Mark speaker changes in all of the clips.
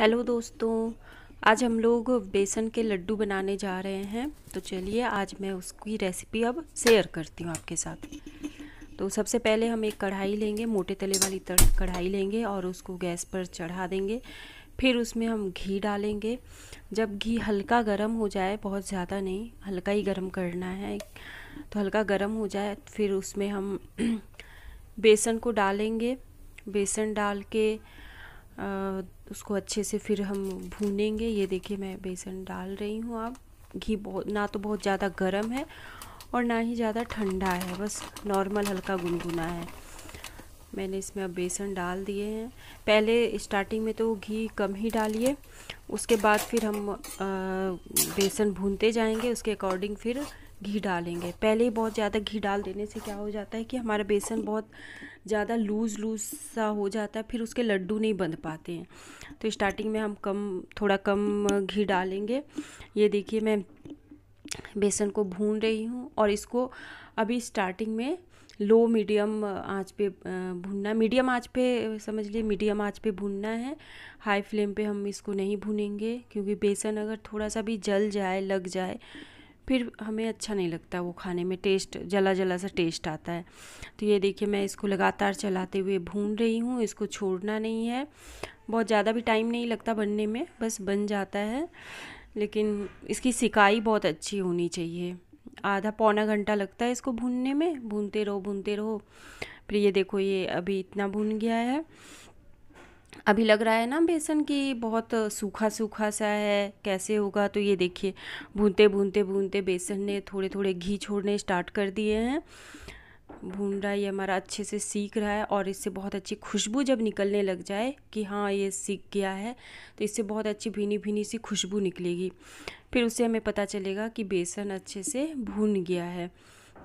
Speaker 1: hello दोस्तों आज हम लोग बेसन के लड्डू बनाने जा रहे हैं तो चलिए आज मैं उसकी रेसिपी अब शेयर करती हूँ आपके साथ तो सबसे पहले हम एक कढ़ाई लेंगे मोटे तले वाली कढ़ाई लेंगे और उसको गैस पर चढ़ा देंगे फिर उसमें हम घी डालेंगे जब घी हल्का गर्म हो जाए बहुत ज़्यादा नहीं हल्का ही गर्म करना है तो हल्का गर्म हो जाए फिर उसमें हम बेसन को डालेंगे बेसन डाल के उसको अच्छे से फिर हम भूनेंगे ये देखिए मैं बेसन डाल रही हूँ आप घी बहुत ना तो बहुत ज़्यादा गर्म है और ना ही ज़्यादा ठंडा है बस नॉर्मल हल्का गुनगुना है मैंने इसमें अब बेसन डाल दिए हैं पहले स्टार्टिंग में तो घी कम ही डालिए उसके बाद फिर हम आ, बेसन भूनते जाएंगे उसके अकॉर्डिंग फिर घी डालेंगे पहले ही बहुत ज़्यादा घी डाल देने से क्या हो जाता है कि हमारा बेसन बहुत ज़्यादा लूज़ लूज़ सा हो जाता है फिर उसके लड्डू नहीं बन पाते हैं तो स्टार्टिंग में हम कम थोड़ा कम घी डालेंगे ये देखिए मैं बेसन को भून रही हूँ और इसको अभी स्टार्टिंग में लो मीडियम आंच पे भूनना मीडियम आंच पे समझ लिए मीडियम आंच पे भूनना है हाई फ्लेम पे हम इसको नहीं भूनेंगे क्योंकि बेसन अगर थोड़ा सा भी जल जाए लग जाए फिर हमें अच्छा नहीं लगता वो खाने में टेस्ट जला जला सा टेस्ट आता है तो ये देखिए मैं इसको लगातार चलाते हुए भून रही हूँ इसको छोड़ना नहीं है बहुत ज़्यादा भी टाइम नहीं लगता बनने में बस बन जाता है लेकिन इसकी सिकाई बहुत अच्छी होनी चाहिए आधा पौना घंटा लगता है इसको भूनने में भूनते रहो भूनते रहो फिर ये देखो ये अभी इतना भून गया है अभी लग रहा है ना बेसन कि बहुत सूखा सूखा सा है कैसे होगा तो ये देखिए भूनते भूनते भूनते बेसन ने थोड़े थोड़े घी छोड़ने स्टार्ट कर दिए हैं भून रहा है ये हमारा अच्छे से सीख रहा है और इससे बहुत अच्छी खुशबू जब निकलने लग जाए कि हाँ ये सीख गया है तो इससे बहुत अच्छी भीनी भीनी सी खुशबू निकलेगी फिर उससे हमें पता चलेगा कि बेसन अच्छे से भून गया है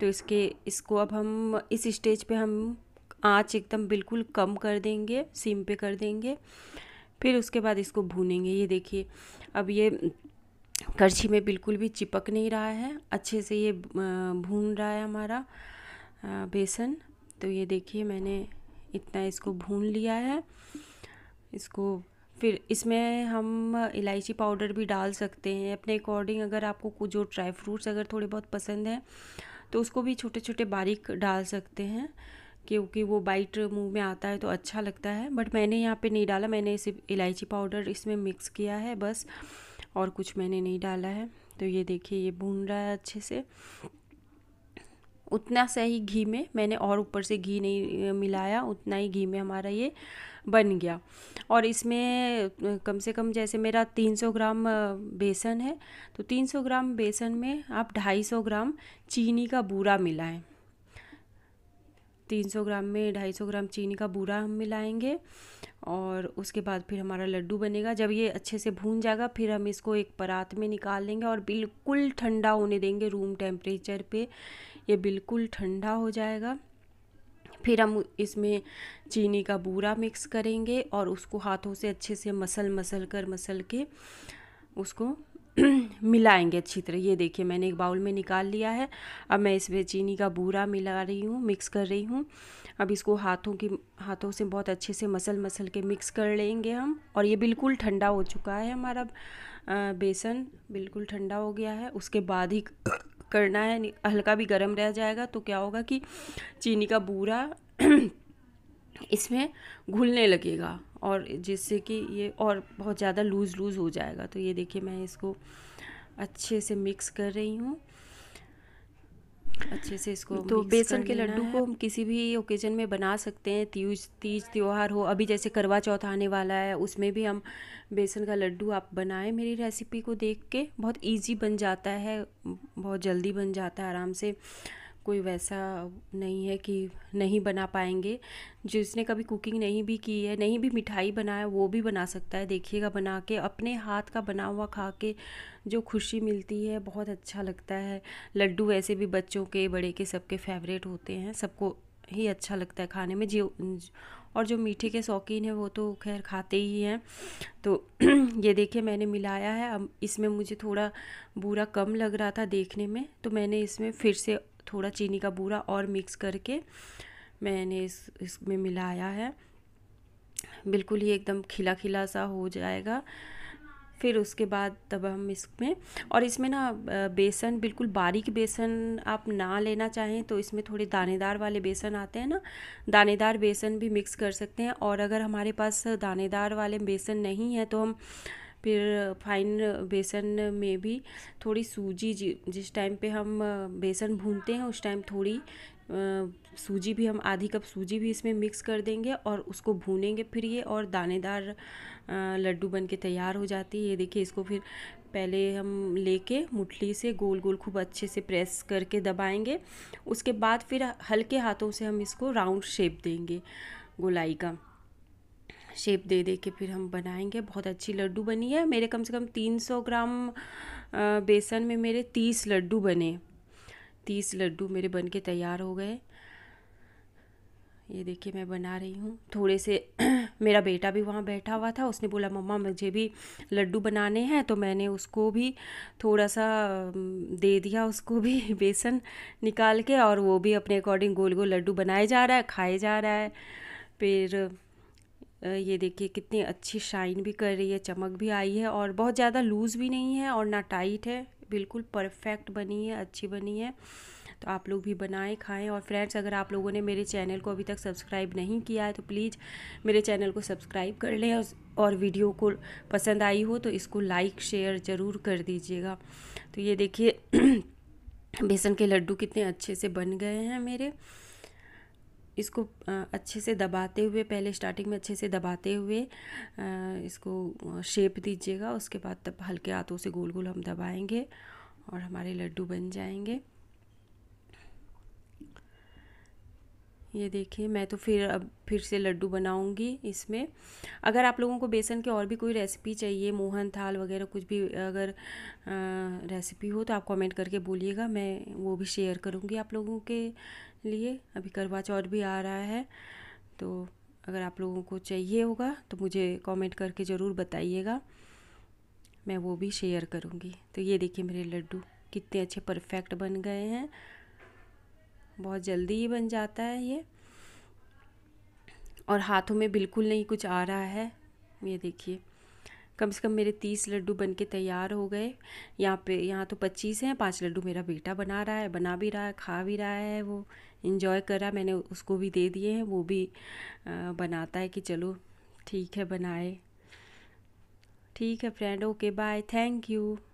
Speaker 1: तो इसके इसको अब हम इस स्टेज पे हम आँच एकदम बिल्कुल कम कर देंगे सिम पे कर देंगे फिर उसके बाद इसको भूनेंगे ये देखिए अब ये करछी में बिल्कुल भी चिपक नहीं रहा है अच्छे से ये भून रहा है हमारा बेसन तो ये देखिए मैंने इतना इसको भून लिया है इसको फिर इसमें हम इलायची पाउडर भी डाल सकते हैं अपने अकॉर्डिंग अगर आपको जो ड्राई फ्रूट्स अगर थोड़े बहुत पसंद हैं तो उसको भी छोटे छोटे बारीक डाल सकते हैं क्योंकि वो बाइट मुंह में आता है तो अच्छा लगता है बट मैंने यहाँ पे नहीं डाला मैंने सिर्फ इलायची पाउडर इसमें मिक्स किया है बस और कुछ मैंने नहीं डाला है तो ये देखिए ये भून रहा है अच्छे से उतना सा ही घी में मैंने और ऊपर से घी नहीं मिलाया उतना ही घी में हमारा ये बन गया और इसमें कम से कम जैसे मेरा 300 ग्राम बेसन है तो 300 ग्राम बेसन में आप 250 ग्राम चीनी का बूरा मिलाएं 300 ग्राम में 250 ग्राम चीनी का बूरा हम मिलाएंगे और उसके बाद फिर हमारा लड्डू बनेगा जब ये अच्छे से भून जाएगा फिर हम इसको एक परात में निकाल लेंगे और बिल्कुल ठंडा होने देंगे रूम टेम्परेचर पे ये बिल्कुल ठंडा हो जाएगा फिर हम इसमें चीनी का बूरा मिक्स करेंगे और उसको हाथों से अच्छे से मसल मसल कर मसल के उसको मिलाएंगे अच्छी तरह ये देखिए मैंने एक बाउल में निकाल लिया है अब मैं इसमें चीनी का बूरा मिला रही हूँ मिक्स कर रही हूँ अब इसको हाथों की हाथों से बहुत अच्छे से मसल मसल के मिक्स कर लेंगे हम और ये बिल्कुल ठंडा हो चुका है हमारा बेसन बिल्कुल ठंडा हो गया है उसके बाद ही करना है हल्का भी गर्म रह जाएगा तो क्या होगा कि चीनी का बूरा इसमें घुलने लगेगा और जिससे कि ये और बहुत ज़्यादा लूज़ लूज़ हो जाएगा तो ये देखिए मैं इसको अच्छे से मिक्स कर रही हूँ अच्छे से इसको तो बेसन के लड्डू को हम किसी भी ओकेजन में बना सकते हैं तीज तीज त्यौहार हो अभी जैसे करवा चौथ आने वाला है उसमें भी हम बेसन का लड्डू आप बनाएं मेरी रेसिपी को देख के बहुत इजी बन जाता है बहुत जल्दी बन जाता है आराम से कोई वैसा नहीं है कि नहीं बना पाएंगे जिसने कभी कुकिंग नहीं भी की है नहीं भी मिठाई बनाया वो भी बना सकता है देखिएगा बना के अपने हाथ का बना हुआ खा के जो खुशी मिलती है बहुत अच्छा लगता है लड्डू वैसे भी बच्चों के बड़े के सबके फेवरेट होते हैं सबको ही अच्छा लगता है खाने में जो और जो मीठे के शौकीन हैं वो तो खैर खाते ही हैं तो ये देखिए मैंने मिलाया है अब इसमें मुझे थोड़ा बुरा कम लग रहा था देखने में तो मैंने इसमें फिर से थोड़ा चीनी का बूरा और मिक्स करके मैंने इस इसमें मिलाया है बिल्कुल ही एकदम खिला खिला सा हो जाएगा फिर उसके बाद तब हम इसमें और इसमें ना बेसन बिल्कुल बारीक बेसन आप ना लेना चाहें तो इसमें थोड़े दानेदार वाले बेसन आते हैं ना दानेदार बेसन भी मिक्स कर सकते हैं और अगर हमारे पास दानेदार वाले बेसन नहीं है तो हम फिर फाइन बेसन में भी थोड़ी सूजी जिस टाइम पे हम बेसन भूनते हैं उस टाइम थोड़ी सूजी भी हम आधी कप सूजी भी इसमें मिक्स कर देंगे और उसको भूनेंगे फिर ये और दानेदार लड्डू बन के तैयार हो जाती है ये देखिए इसको फिर पहले हम लेके मुठली से गोल गोल खूब अच्छे से प्रेस करके दबाएंगे उसके बाद फिर हल्के हाथों से हम इसको राउंड शेप देंगे गोलाई का शेप दे दे के फिर हम बनाएंगे बहुत अच्छी लड्डू बनी है मेरे कम से कम 300 ग्राम बेसन में मेरे 30 लड्डू बने 30 लड्डू मेरे बन के तैयार हो गए ये देखिए मैं बना रही हूँ थोड़े से मेरा बेटा भी वहाँ बैठा हुआ था उसने बोला मम्मा मुझे भी लड्डू बनाने हैं तो मैंने उसको भी थोड़ा सा दे दिया उसको भी बेसन निकाल के और वो भी अपने अकॉर्डिंग गोल गोल लड्डू बनाए जा रहा है खाए जा रहा है फिर ये देखिए कितनी अच्छी शाइन भी कर रही है चमक भी आई है और बहुत ज़्यादा लूज़ भी नहीं है और ना टाइट है बिल्कुल परफेक्ट बनी है अच्छी बनी है तो आप लोग भी बनाएं खाएं और फ्रेंड्स अगर आप लोगों ने मेरे चैनल को अभी तक सब्सक्राइब नहीं किया है तो प्लीज़ मेरे चैनल को सब्सक्राइब कर लें और वीडियो को पसंद आई हो तो इसको लाइक शेयर ज़रूर कर दीजिएगा तो ये देखिए बेसन के लड्डू कितने अच्छे से बन गए हैं मेरे इसको अच्छे से दबाते हुए पहले स्टार्टिंग में अच्छे से दबाते हुए इसको शेप दीजिएगा उसके बाद तब हल्के हाथों से गोल गोल हम दबाएंगे और हमारे लड्डू बन जाएंगे ये देखिए मैं तो फिर अब फिर से लड्डू बनाऊंगी इसमें अगर आप लोगों को बेसन के और भी कोई रेसिपी चाहिए मोहन थाल वगैरह कुछ भी अगर आ, रेसिपी हो तो आप कमेंट करके बोलिएगा मैं वो भी शेयर करूँगी आप लोगों के लिए अभी करवा चौथ भी आ रहा है तो अगर आप लोगों को चाहिए होगा तो मुझे कमेंट करके ज़रूर बताइएगा मैं वो भी शेयर करूँगी तो ये देखिए मेरे लड्डू कितने अच्छे परफेक्ट बन गए हैं बहुत जल्दी ही बन जाता है ये और हाथों में बिल्कुल नहीं कुछ आ रहा है ये देखिए कम से कम मेरे तीस लड्डू बन के तैयार हो गए यहाँ पे यहाँ तो पच्चीस हैं पांच लड्डू मेरा बेटा बना रहा है बना भी रहा है खा भी रहा है वो इन्जॉय कर रहा है मैंने उसको भी दे दिए हैं वो भी बनाता है कि चलो ठीक है बनाए ठीक है friend okay bye thank you